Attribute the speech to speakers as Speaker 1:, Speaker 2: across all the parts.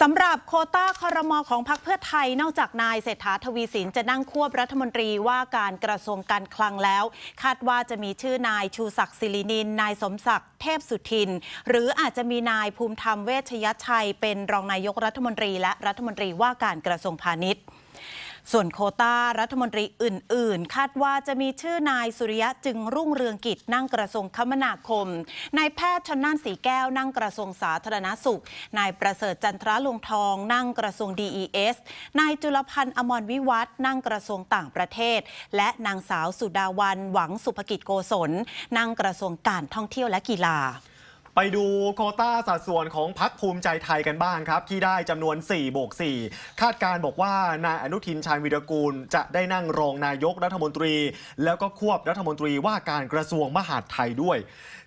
Speaker 1: สำหรับโคต้าคอรมอของพรรคเพื่อไทยนอกจากนายเศรษฐาทวีสิน จะนั่งควบรัฐมนตรีว่าการกระทรวงการคลังแล้ว คาดว่าจะมีชื่อนายชูศักดิ์สิรินิน นายสมศักดิ์เทพสุทิน หรืออาจจะมีนายภูมิธรรมเวชยชัยเป็นรองนายกรัฐมนตรีและรัฐมนตรีว่าการกระทรวงพาณิชย์ส่วนโคต้ารัฐมนตรีอื่น ๆ คาดว่าจะมีชื่อนายสุริยะจึงรุ่งเรืองกิจนั่งกระทรวงคมนาคม นายแพทย์ชนน่านสีแก้วนั่งกระทรวงสาธารณสุข นายประเสริฐจันทระลงทองนั่งกระทรวง DES นายจุลพันธ์อมรวิวัฒนั่งกระทรวงต่างประเทศ และนางสาวสุดาวัน หวังสุภกิจโกศล
Speaker 2: นั่งกระทรวงการท่องเที่ยวและกีฬาไปดูโคต้าสัดส่วนของพักภูมิใจไทยกันบ้างครับ ที่ได้จำนวน 4บวก4 คาดการบอกว่านายอนุทินชาญวิรกูล จะได้นั่งรองนายกรัฐมนตรี แล้วก็ควบรัฐมนตรีว่าการกระทรวงมหาดไทยด้วย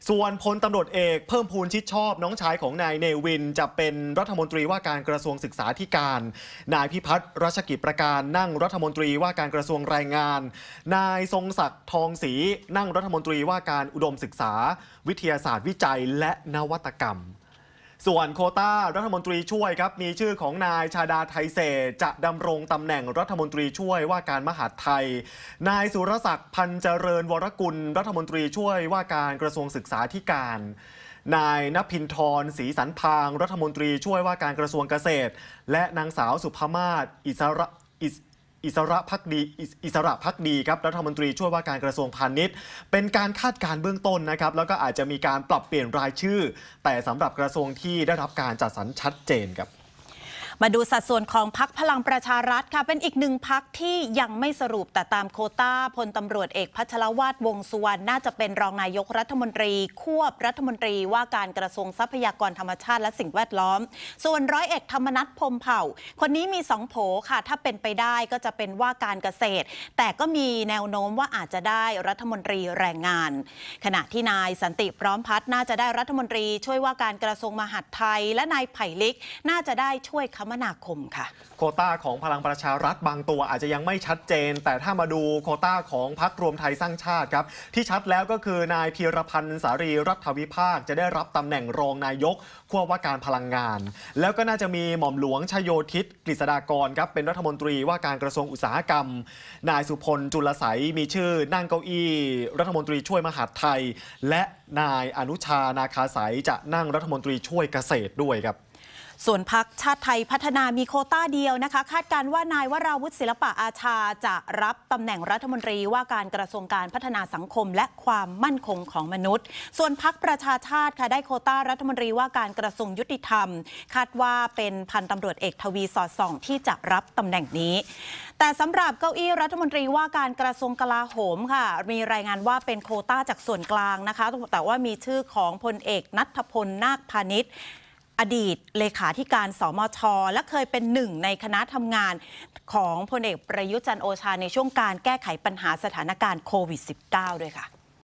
Speaker 2: ส่วนพลตำรวจเอกเพิ่มพูนชิดชอบน้องชายของนายเนวิน จะเป็นรัฐมนตรีว่าการกระทรวงศึกษาธิการ นายพิพัฒน์รัชกิจประการนั่งรัฐมนตรีว่าการกระทรวงแรงงาน นายทรงศักดิ์ทองศรีนั่งรัฐมนตรีว่าการอุดมศึกษา วิทยาศาสตร์วิจัยและนวัตกรรม ส่วนโคต้ารัฐมนตรีช่วยครับ มีชื่อของนายชาดาไทเศษจะดำรงตำแหน่งรัฐมนตรีช่วยว่าการมหาดไทย นายสุรศักดิ์พันเจริญวรกุลรัฐมนตรีช่วยว่าการกระทรวงศึกษาธิการ นายนภินทรศรีสันพางรัฐมนตรีช่วยว่าการกระทรวงเกษตร และนางสาวสุภมาศอิสระอิสระพักดี อิสระพักดีครับรัฐมนตรีช่วยว่าการกระทรวงพาณิชย์เป็นการคาดการเบื้องต้นนะครับ แล้วก็อาจจะมีการปรับเปลี่ยนรายชื่อ แต่สำหรับกระทรวงที่ได้รับการจัดสรรชัดเจนครับ
Speaker 1: มาดูสัดส่วนของพักพลังประชารัฐค่ะ เป็นอีกหนึ่งพักที่ยังไม่สรุปแต่ตามโคตา้าพลตำรวจเอกพัชรวาดวงสุวรรณน่าจะเป็นรองนายกรัฐมนตรีควบรัฐมนตรีว่าการกระทรวงทรัพยากรธรรมชาติและสิ่งแวดล้อม ส่วนร้อยเอกธรรมนัฐพมเผ่า คนนี้มีสองโผค่ะ ถ้าเป็นไปได้ก็จะเป็นว่าการเกษตร แต่ก็มีแนวโน้มว่าอาจจะได้รัฐมนตรีแรงงาน ขณะที่นายสันติพร้อมพัฒน่าจะได้รัฐมนตรี ช่วยว่าการกระทรวงมหาดไทยและนายไผ่ลิกน่าจะได้ช่วยคมนาคมค่ะ
Speaker 2: โคต้าของพลังประชารัฐบางตัวอาจจะยังไม่ชัดเจน แต่ถ้ามาดูโคต้าของพักรวมไทยสร้างชาติครับ ที่ชัดแล้วก็คือนายพีรพันธ์สารีรัฐวิภาค จะได้รับตำแหน่งรองนายกขั้วว่าการพลังงาน แล้วก็น่าจะมีหม่อมหลวง ชโยธิตกฤษดากรครับเป็นรัฐมนตรีว่าการกระทรวงอุตสาหกรรม นายสุพลจุลสัยมีชื่อ นั่งเก้าอี้ รัฐมนตรีช่วยมหาดไทย และนายอนุชานาคาสายจะนั่งรัฐมนตรีช่วยเกษตรด้วยครับส่วนพักชาติไทยพัฒนามีโคต้าเดียวนะคะ คาดการว่านายวราวุฒิศิลปะอา
Speaker 1: ชาจะรับตำแหน่งรัฐมนตรีว่าการกระทรวงการพัฒนาสังคม และความมั่นคงของมนุษย์ ส่วนพักประชา ชาติค่ะได้โคต้ารัฐมนตรีว่าการกระทรวงยุติธรรม คาดว่าเป็นพันตำรวจเอกทวีสอดส่อง ที่จะรับตำแหน่งนี้ แต่สำหรับเก้าอี้รัฐมนตรีว่าการกระทรวงกลาโหมค่ะ มีรายงานว่าเป็นโคต้าจากส่วนกลางนะคะแต่ว่ามีชื่อของพลเอกนัทพลนาคพาณิชย์อดีตเลขาธิการสมชและเคยเป็นหนึ่งในคณะทำงาน ของพลเอกประยุจันโอชาในช่วงการแก้ไขปัญหาสถานการณ์โควิด -19 ด้วยค่ะ